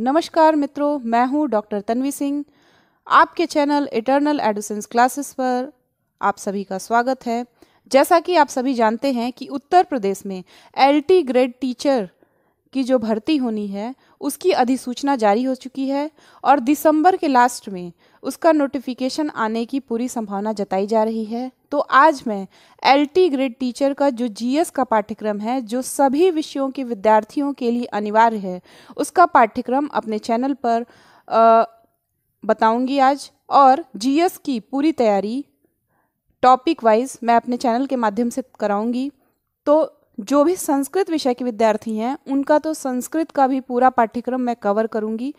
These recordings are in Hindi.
नमस्कार मित्रों मैं हूं डॉक्टर तन्वी सिंह आपके चैनल इटर्नल एडुसेंस क्लासेस पर आप सभी का स्वागत है जैसा कि आप सभी जानते हैं कि उत्तर प्रदेश में एल ग्रेड टीचर की जो भर्ती होनी है उसकी अधिसूचना जारी हो चुकी है और दिसंबर के लास्ट में उसका नोटिफिकेशन आने की पूरी संभावना जताई जा रही है तो आज मैं एल टी ग्रेड टीचर का जो जीएस का पाठ्यक्रम है जो सभी विषयों के विद्यार्थियों के लिए अनिवार्य है उसका पाठ्यक्रम अपने चैनल पर बताऊंगी आज और एस की पूरी तैयारी टॉपिक वाइज मैं अपने चैनल के माध्यम से कराऊंगी तो जो भी संस्कृत विषय के विद्यार्थी हैं उनका तो संस्कृत का भी पूरा पाठ्यक्रम मैं कवर करूंगी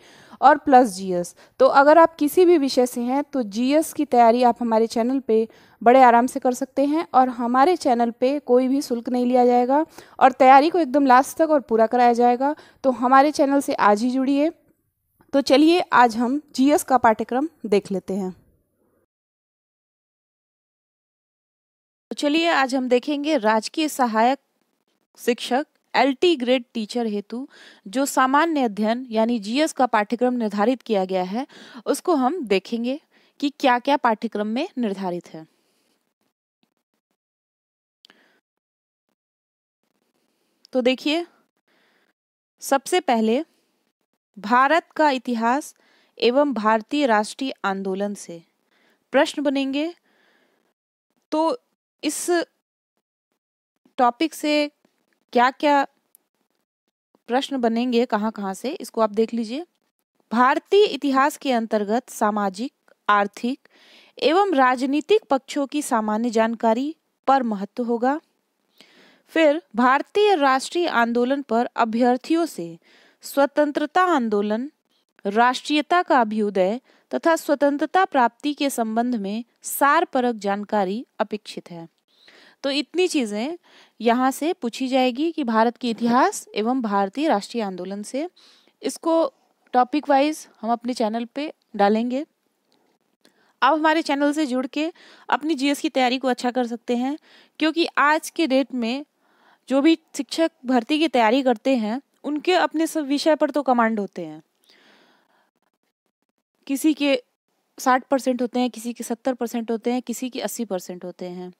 और प्लस जीएस तो अगर आप किसी भी विषय से हैं तो जीएस की तैयारी आप हमारे चैनल पे बड़े आराम से कर सकते हैं और हमारे चैनल पे कोई भी शुल्क नहीं लिया जाएगा और तैयारी को एकदम लास्ट तक और पूरा कराया जाएगा तो हमारे चैनल से आज ही जुड़िए तो चलिए आज हम जी का पाठ्यक्रम देख लेते हैं तो चलिए आज हम देखेंगे राजकीय सहायक शिक्षक एल टी ग्रेड टीचर हेतु जो सामान्य अध्ययन यानी जीएस का पाठ्यक्रम निर्धारित किया गया है उसको हम देखेंगे कि क्या क्या पाठ्यक्रम में निर्धारित है तो देखिए सबसे पहले भारत का इतिहास एवं भारतीय राष्ट्रीय आंदोलन से प्रश्न बनेंगे तो इस टॉपिक से क्या क्या प्रश्न बनेंगे कहाँ कहाँ से इसको आप देख लीजिए भारतीय इतिहास के अंतर्गत सामाजिक आर्थिक एवं राजनीतिक पक्षों की सामान्य जानकारी पर महत्व होगा फिर भारतीय राष्ट्रीय आंदोलन पर अभ्यर्थियों से स्वतंत्रता आंदोलन राष्ट्रीयता का अभ्युदय तथा स्वतंत्रता प्राप्ति के संबंध में सार परक जानकारी अपेक्षित है तो इतनी चीज़ें यहाँ से पूछी जाएगी कि भारत के इतिहास एवं भारतीय राष्ट्रीय आंदोलन से इसको टॉपिक वाइज हम अपने चैनल पे डालेंगे आप हमारे चैनल से जुड़ के अपनी जीएस की तैयारी को अच्छा कर सकते हैं क्योंकि आज के डेट में जो भी शिक्षक भर्ती की तैयारी करते हैं उनके अपने सब विषय पर तो कमांड होते हैं किसी के साठ परसेंट होते हैं किसी के सत्तर परसेंट होते हैं किसी के अस्सी परसेंट होते हैं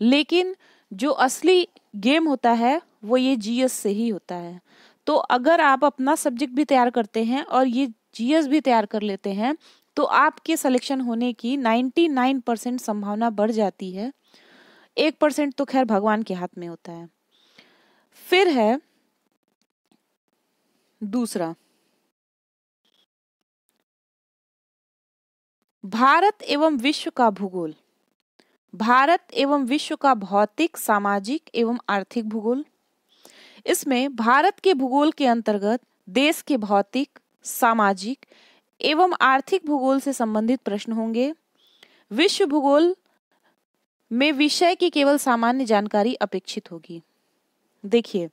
लेकिन जो असली गेम होता है वो ये जीएस से ही होता है तो अगर आप अपना सब्जेक्ट भी तैयार करते हैं और ये जीएस भी तैयार कर लेते हैं तो आपके सिलेक्शन होने की 99 परसेंट संभावना बढ़ जाती है एक परसेंट तो खैर भगवान के हाथ में होता है फिर है दूसरा भारत एवं विश्व का भूगोल भारत एवं विश्व का भौतिक सामाजिक एवं आर्थिक भूगोल इसमें भारत के भूगोल के अंतर्गत देश के भौतिक सामाजिक एवं आर्थिक भूगोल से संबंधित प्रश्न होंगे विश्व भूगोल में विषय की केवल सामान्य जानकारी अपेक्षित होगी देखिए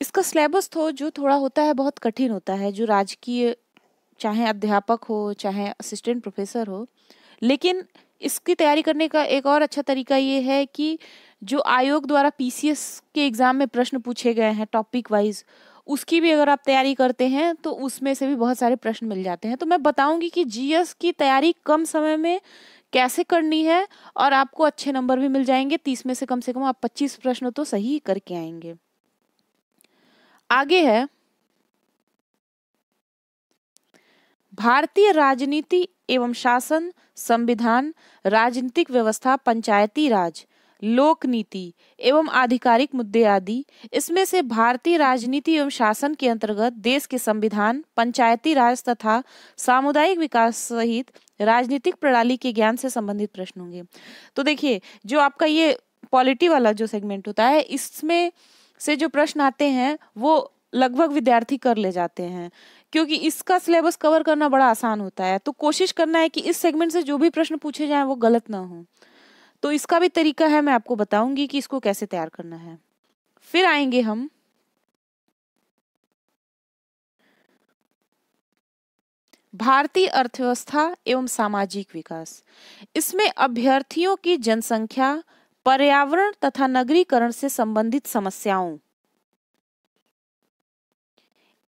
इसका सिलेबस तो जो थोड़ा होता है बहुत कठिन होता है जो राजकीय चाहे अध्यापक हो चाहे असिस्टेंट प्रोफेसर हो लेकिन इसकी तैयारी करने का एक और अच्छा तरीका ये है कि जो आयोग द्वारा पीसीएस के एग्ज़ाम में प्रश्न पूछे गए हैं टॉपिक वाइज उसकी भी अगर आप तैयारी करते हैं तो उसमें से भी बहुत सारे प्रश्न मिल जाते हैं तो मैं बताऊंगी कि जीएस की तैयारी कम समय में कैसे करनी है और आपको अच्छे नंबर भी मिल जाएंगे तीस में से कम से कम आप पच्चीस प्रश्न तो सही करके आएंगे आगे है भारतीय राजनीति एवं शासन संविधान राजनीतिक व्यवस्था पंचायती राज लोक नीति एवं आधिकारिक मुद्दे आदि इसमें से भारतीय राजनीति एवं शासन के अंतर्गत देश के संविधान पंचायती राज तथा सामुदायिक विकास सहित राजनीतिक प्रणाली के ज्ञान से संबंधित प्रश्न होंगे तो देखिए जो आपका ये पॉलिटी वाला जो सेगमेंट होता है इसमें से जो प्रश्न आते हैं वो लगभग विद्यार्थी कर ले जाते हैं क्योंकि इसका सिलेबस कवर करना बड़ा आसान होता है तो कोशिश करना है कि इस सेगमेंट से जो भी प्रश्न पूछे जाए वो गलत ना हो तो इसका भी तरीका है मैं आपको बताऊंगी कि इसको कैसे तैयार करना है फिर आएंगे हम भारतीय अर्थव्यवस्था एवं सामाजिक विकास इसमें अभ्यर्थियों की जनसंख्या पर्यावरण तथा नगरीकरण से संबंधित समस्याओं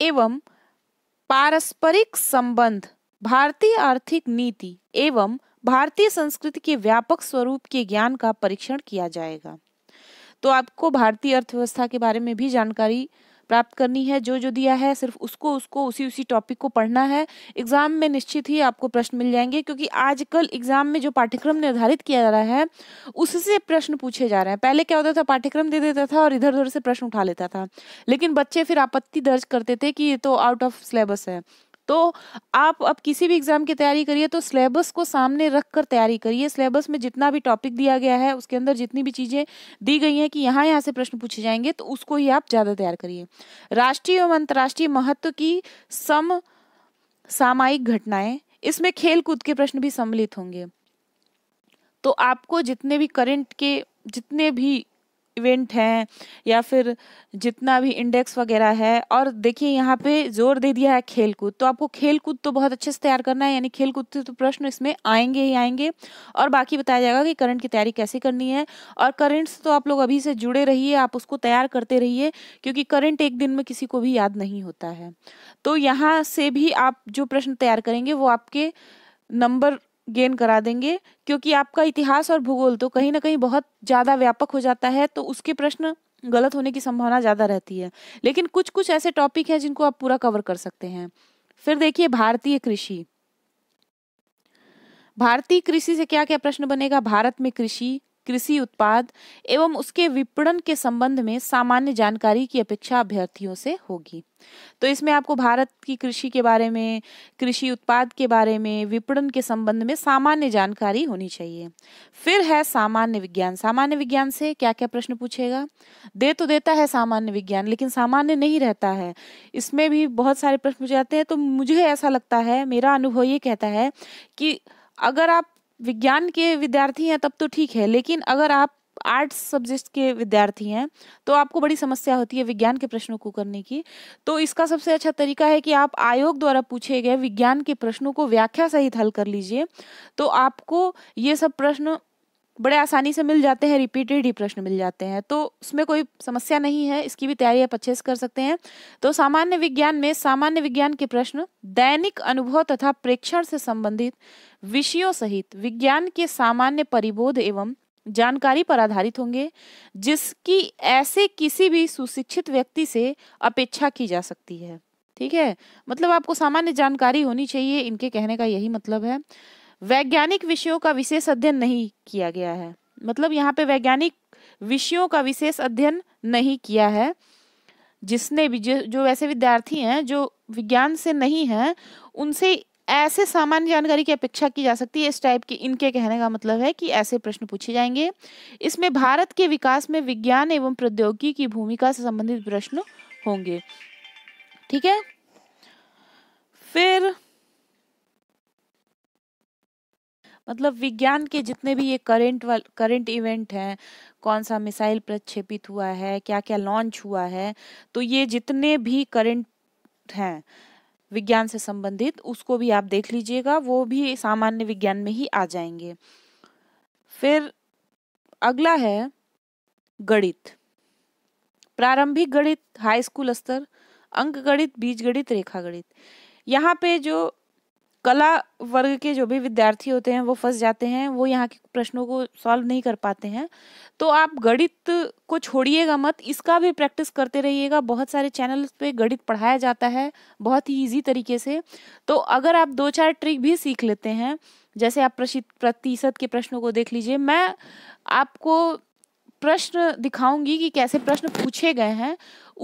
एवं पारस्परिक संबंध भारतीय आर्थिक नीति एवं भारतीय संस्कृति के व्यापक स्वरूप के ज्ञान का परीक्षण किया जाएगा तो आपको भारतीय अर्थव्यवस्था के बारे में भी जानकारी प्राप्त करनी है जो जो दिया है सिर्फ उसको उसको उसी उसी टॉपिक को पढ़ना है एग्जाम में निश्चित ही आपको प्रश्न मिल जाएंगे क्योंकि आजकल एग्जाम में जो पाठ्यक्रम निर्धारित किया जा रहा है उससे प्रश्न पूछे जा रहे हैं पहले क्या होता था पाठ्यक्रम दे देता था और इधर उधर से प्रश्न उठा लेता था लेकिन बच्चे फिर आपत्ति दर्ज करते थे कि ये तो आउट ऑफ सिलेबस है तो आप अब किसी भी एग्ज़ाम की तैयारी करिए तो सिलेबस को सामने रख कर तैयारी करिए सिलेबस में जितना भी टॉपिक दिया गया है उसके अंदर जितनी भी चीज़ें दी गई हैं कि यहाँ यहाँ से प्रश्न पूछे जाएंगे तो उसको ही आप ज़्यादा तैयार करिए राष्ट्रीय एवं अंतर्राष्ट्रीय महत्व की सम सामायिक घटनाएं इसमें खेल कूद के प्रश्न भी सम्मिलित होंगे तो आपको जितने भी करंट के जितने भी इवेंट हैं या फिर जितना भी इंडेक्स वगैरह है और देखिए यहाँ पे जोर दे दिया है खेल कूद तो आपको खेल कूद तो बहुत अच्छे से तैयार करना है यानी खेलकूद से तो प्रश्न इसमें आएंगे ही आएंगे और बाकी बताया जाएगा कि करंट की तैयारी कैसे करनी है और करंट से तो आप लोग अभी से जुड़े रहिए आप उसको तैयार करते रहिए क्योंकि करंट एक दिन में किसी को भी याद नहीं होता है तो यहाँ से भी आप जो प्रश्न तैयार करेंगे वो आपके नंबर गेन करा देंगे क्योंकि आपका इतिहास और भूगोल तो कहीं ना कहीं बहुत ज़्यादा व्यापक हो जाता है तो उसके प्रश्न गलत होने की संभावना ज़्यादा रहती है लेकिन कुछ कुछ ऐसे टॉपिक हैं जिनको आप पूरा कवर कर सकते हैं फिर देखिए भारतीय कृषि भारतीय कृषि से क्या क्या प्रश्न बनेगा भारत में कृषि कृषि उत्पाद एवं उसके विपणन के संबंध में सामान्य जानकारी की अपेक्षा अभ्यर्थियों से होगी तो इसमें आपको भारत की कृषि के बारे में कृषि उत्पाद के बारे में विपणन के संबंध में सामान्य जानकारी होनी चाहिए फिर है सामान्य विज्ञान सामान्य विज्ञान से क्या क्या प्रश्न पूछेगा दे तो देता है सामान्य विज्ञान लेकिन सामान्य नहीं रहता है इसमें भी बहुत सारे प्रश्न पूछे जाते हैं तो मुझे ऐसा लगता है मेरा अनुभव ये कहता है कि अगर आप विज्ञान के विद्यार्थी हैं तब तो ठीक है लेकिन अगर आप आर्ट्स सब्जेक्ट के विद्यार्थी हैं तो आपको बड़ी समस्या होती है विज्ञान के प्रश्नों को करने की तो इसका सबसे अच्छा तरीका है कि आप आयोग द्वारा पूछे गए विज्ञान के प्रश्नों को व्याख्या सहित हल कर लीजिए तो आपको ये सब प्रश्न बड़े आसानी से मिल जाते हैं रिपीटेड ही प्रश्न मिल जाते हैं तो उसमें कोई समस्या नहीं है इसकी भी तैयारी आप अच्छे से कर सकते हैं तो सामान्य विज्ञान में सामान्य विज्ञान के प्रश्न दैनिक अनुभव तथा प्रेक्षण से संबंधित विषयों सहित विज्ञान के सामान्य परिबोध एवं जानकारी पर आधारित होंगे जिसकी ऐसे किसी भी सुशिक्षित व्यक्ति से अपेक्षा की जा सकती है ठीक है मतलब आपको सामान्य जानकारी होनी चाहिए इनके कहने का यही मतलब है वैज्ञानिक विषयों का विशेष अध्ययन नहीं किया गया है मतलब यहाँ पे वैज्ञानिक विषयों का विशेष अध्ययन नहीं किया है जिसने भी जो, जो ऐसे विद्यार्थी हैं जो विज्ञान से नहीं हैं उनसे ऐसे सामान्य जानकारी की अपेक्षा की जा सकती है इस टाइप के इनके कहने का मतलब है कि ऐसे प्रश्न पूछे जाएंगे इसमें भारत के विकास में विज्ञान एवं प्रौद्योगिकी की भूमिका से संबंधित प्रश्न होंगे ठीक है फिर मतलब विज्ञान के जितने भी ये करंट करेंट इवेंट हैं कौन सा मिसाइल प्रक्षेपित हुआ है क्या क्या लॉन्च हुआ है तो ये जितने भी करंट हैं विज्ञान से संबंधित उसको भी आप देख लीजिएगा वो भी सामान्य विज्ञान में ही आ जाएंगे फिर अगला है गणित प्रारंभिक गणित हाई स्कूल स्तर अंक गणित बीज गणित रेखा गणित यहाँ पे जो कला वर्ग के जो भी विद्यार्थी होते हैं वो फंस जाते हैं वो यहाँ के प्रश्नों को सॉल्व नहीं कर पाते हैं तो आप गणित को छोड़िएगा मत इसका भी प्रैक्टिस करते रहिएगा बहुत सारे चैनल पे गणित पढ़ाया जाता है बहुत ही ईजी तरीके से तो अगर आप दो चार ट्रिक भी सीख लेते हैं जैसे आप प्रतिशत के प्रश्नों को देख लीजिए मैं आपको प्रश्न दिखाऊंगी कि कैसे प्रश्न पूछे गए हैं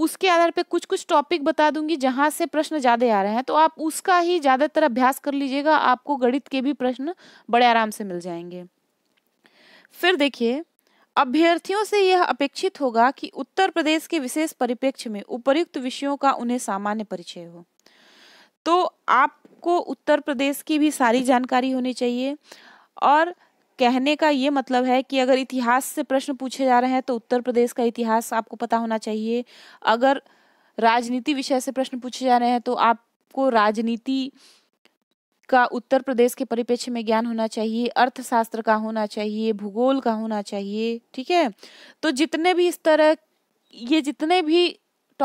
उसके आधार पे कुछ कुछ टॉपिक बता दूंगी जहाँ से प्रश्न ज़्यादा आ रहे हैं तो आप उसका ही ज़्यादातर अभ्यास कर लीजिएगा आपको गणित के भी प्रश्न बड़े आराम से मिल जाएंगे फिर देखिए अभ्यर्थियों से यह अपेक्षित होगा कि उत्तर प्रदेश के विशेष परिप्रेक्ष्य में उपयुक्त विषयों का उन्हें सामान्य परिचय हो तो आपको उत्तर प्रदेश की भी सारी जानकारी होनी चाहिए और कहने का ये मतलब है कि अगर इतिहास से प्रश्न पूछे जा रहे हैं तो उत्तर प्रदेश का इतिहास आपको पता होना चाहिए अगर राजनीति विषय से प्रश्न पूछे जा रहे हैं तो आपको राजनीति का उत्तर प्रदेश के परिप्रेक्ष्य में ज्ञान होना चाहिए अर्थशास्त्र का होना चाहिए भूगोल का होना चाहिए ठीक है तो जितने भी इस तरह ये जितने भी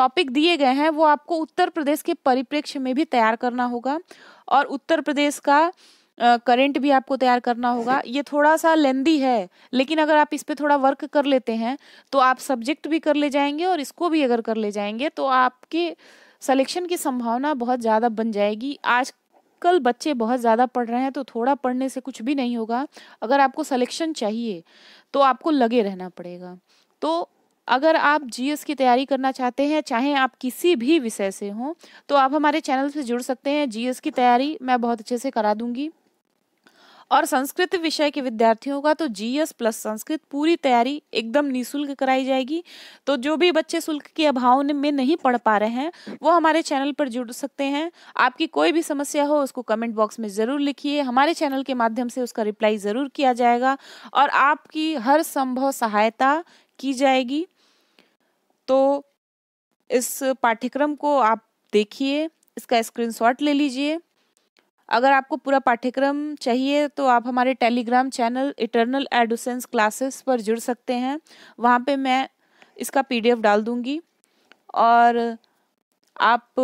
टॉपिक दिए गए हैं वो आपको उत्तर प्रदेश के परिप्रेक्ष्य में भी तैयार करना होगा और उत्तर प्रदेश का करंट भी आपको तैयार करना होगा ये थोड़ा सा लेंदी है लेकिन अगर आप इस पर थोड़ा वर्क कर लेते हैं तो आप सब्जेक्ट भी कर ले जाएंगे और इसको भी अगर कर ले जाएंगे तो आपके सलेक्शन की संभावना बहुत ज़्यादा बन जाएगी आज कल बच्चे बहुत ज़्यादा पढ़ रहे हैं तो थोड़ा पढ़ने से कुछ भी नहीं होगा अगर आपको सलेक्शन चाहिए तो आपको लगे रहना पड़ेगा तो अगर आप जीएस की तैयारी करना चाहते हैं चाहे आप किसी भी विषय से हों तो आप हमारे चैनल से जुड़ सकते हैं जीएस की तैयारी मैं बहुत अच्छे से करा दूंगी और संस्कृत विषय के विद्यार्थियों का तो जीएस प्लस संस्कृत पूरी तैयारी एकदम निःशुल्क कराई जाएगी तो जो भी बच्चे शुल्क के अभाव में नहीं पढ़ पा रहे हैं वो हमारे चैनल पर जुड़ सकते हैं आपकी कोई भी समस्या हो उसको कमेंट बॉक्स में ज़रूर लिखिए हमारे चैनल के माध्यम से उसका रिप्लाई ज़रूर किया जाएगा और आपकी हर संभव सहायता की जाएगी तो इस पाठ्यक्रम को आप देखिए इसका स्क्रीनशॉट ले लीजिए अगर आपको पूरा पाठ्यक्रम चाहिए तो आप हमारे Telegram channel eternal adolescence classes पर जुड़ सकते हैं वहाँ पे मैं इसका पीडीएफ डाल दूँगी और आप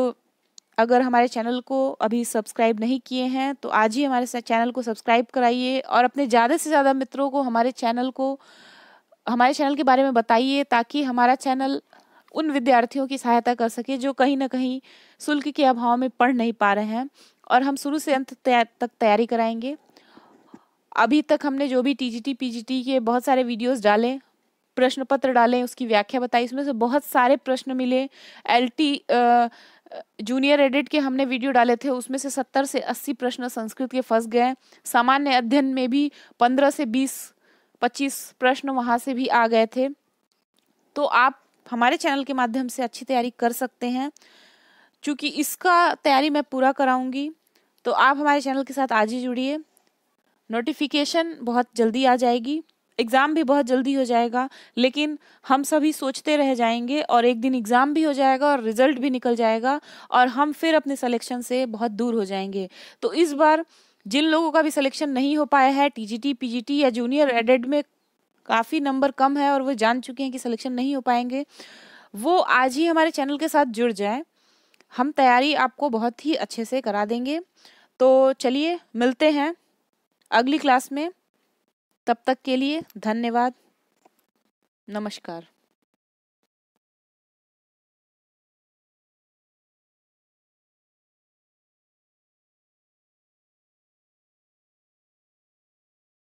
अगर हमारे चैनल को अभी सब्सक्राइब नहीं किए हैं तो आज ही हमारे चैनल को सब्सक्राइब कराइए और अपने ज़्यादा से ज़्यादा मित्रों को हमारे चैनल को हमारे चैनल के बारे में बताइए ताकि हमारा चैनल उन विद्यार्थियों की सहायता कर सके जो कहीं ना कहीं शुल्क के अभाव में पढ़ नहीं पा रहे हैं और हम शुरू से अंत तक तैयारी कराएंगे अभी तक हमने जो भी टी जी के बहुत सारे वीडियोस डाले प्रश्न पत्र डाले उसकी व्याख्या बताई इसमें से बहुत सारे प्रश्न मिले एल जूनियर एडिट के हमने वीडियो डाले थे उसमें से सत्तर से अस्सी प्रश्न संस्कृत के फंस गए सामान्य अध्ययन में भी पंद्रह से बीस पच्चीस प्रश्न वहाँ से भी आ गए थे तो आप हमारे चैनल के माध्यम से अच्छी तैयारी कर सकते हैं क्योंकि इसका तैयारी मैं पूरा कराऊंगी तो आप हमारे चैनल के साथ आज ही जुड़िए नोटिफिकेशन बहुत जल्दी आ जाएगी एग्ज़ाम भी बहुत जल्दी हो जाएगा लेकिन हम सभी सोचते रह जाएंगे और एक दिन एग्ज़ाम भी हो जाएगा और रिज़ल्ट भी निकल जाएगा और हम फिर अपने सिलेक्शन से बहुत दूर हो जाएंगे तो इस बार जिन लोगों का भी सिलेक्शन नहीं हो पाया है टीजीटी पीजीटी या जूनियर एडेड में काफ़ी नंबर कम है और वो जान चुके हैं कि सलेक्शन नहीं हो पाएंगे वो आज ही हमारे चैनल के साथ जुड़ जाएँ हम तैयारी आपको बहुत ही अच्छे से करा देंगे तो चलिए मिलते हैं अगली क्लास में तब तक के लिए धन्यवाद नमस्कार